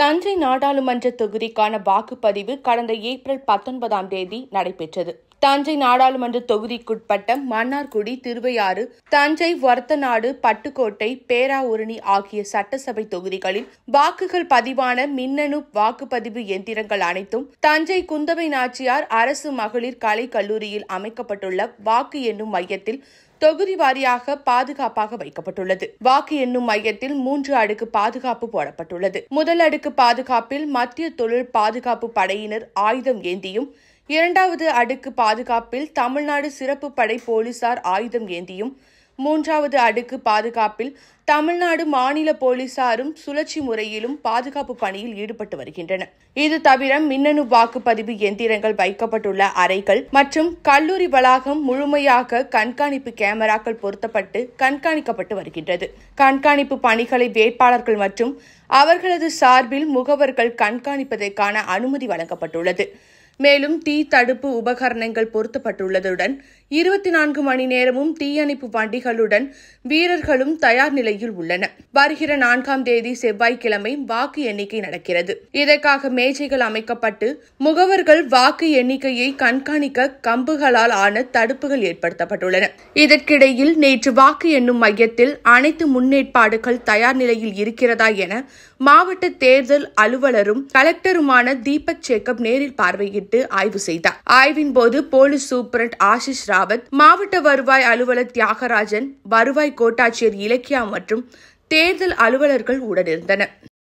தஞ்சை நாடாளுமன்ற தொகுதிக்கான வாக்குப்பதிவு கடந்த ஏப்ரல் பத்தொன்பதாம் தேதி நடைபெற்றது தஞ்சை நாடாளுமன்ற தொகுதிக்குட்பட்ட மன்னார்குடி திருவையாறு தஞ்சை வர்த்தநாடு பட்டுக்கோட்டை பேராவூரணி ஆகிய சட்டசபை தொகுதிகளில் வாக்குகள் பதிவான மின்னணு வாக்குப்பதிவு எந்திரங்கள் அனைத்தும் தஞ்சை குந்தவை நாச்சியார் அரசு மகளிர் கலை கல்லூரியில் அமைக்கப்பட்டுள்ள வாக்கு எண்ணும் மையத்தில் தொகுதி வாரியாக பாதுகாப்பாக வைக்கப்பட்டுள்ளது வாக்கு எண்ணும் மையத்தில் மூன்று அடுக்கு பாதுகாப்பு போடப்பட்டுள்ளது முதல் அடுக்கு பாதுகாப்பில் மத்திய தொழில் பாதுகாப்பு படையினர் ஆயுதம் ஏந்தியும் இரண்டாவது அடுக்கு பாதுகாப்பில் தமிழ்நாடு சிறப்பு படை போலீசார் ஆயுதம் ஏந்தியும் மூன்றாவது அடுக்கு பாதுகாப்பில் தமிழ்நாடு மாநில போலீசாரும் சுழற்சி முறையிலும் பாதுகாப்பு பணியில் ஈடுபட்டு வருகின்றனர் இது தவிர மின்னணு வாக்குப்பதிவு எந்திரங்கள் வைக்கப்பட்டுள்ள அறைகள் மற்றும் கல்லூரி வளாகம் முழுமையாக கண்காணிப்பு கேமராக்கள் பொருத்தப்பட்டு கண்காணிக்கப்பட்டு வருகின்றது கண்காணிப்பு பணிகளை வேட்பாளர்கள் மற்றும் அவர்களது சார்பில் முகவர்கள் கண்காணிப்பதற்கான அனுமதி வழங்கப்பட்டுள்ளது மேலும் தீ தடுப்பு உபகரணங்கள் பொருத்தப்பட்டுள்ளதுடன் இருபத்தி நான்கு மணி நேரமும் தீயணைப்பு வண்டிகளுடன் வீரர்களும் தயார் நிலையில் உள்ளன வருகிற நான்காம் தேதி செவ்வாய்க்கிழமை வாக்கு எண்ணிக்கை நடக்கிறது இதற்காக மேஜைகள் அமைக்கப்பட்டு முகவர்கள் வாக்கு எண்ணிக்கையை கண்காணிக்க கம்புகளால் ஆன தடுப்புகள் ஏற்படுத்தப்பட்டுள்ளன இதற்கிடையில் நேற்று வாக்கு எண்ணும் மையத்தில் அனைத்து முன்னேற்பாடுகள் தயார் நிலையில் இருக்கிறதா என மாவட்ட தேர்தல் அலுவலரும் கலெக்டருமான தீபக் சேக்கப் நேரில் பார்வையிட்டார் நேரிட்டு ஆய்வு செய்தார் ஆய்வின் போது போலீஸ் சூப்பரண்ட் ஆஷிஷ் ராவத் மாவட்ட வருவாய் அலுவலர் தியாகராஜன் வருவாய் கோட்டாட்சியர் இலக்கியா மற்றும் தேர்தல் அலுவலர்கள் உடனிருந்தனர்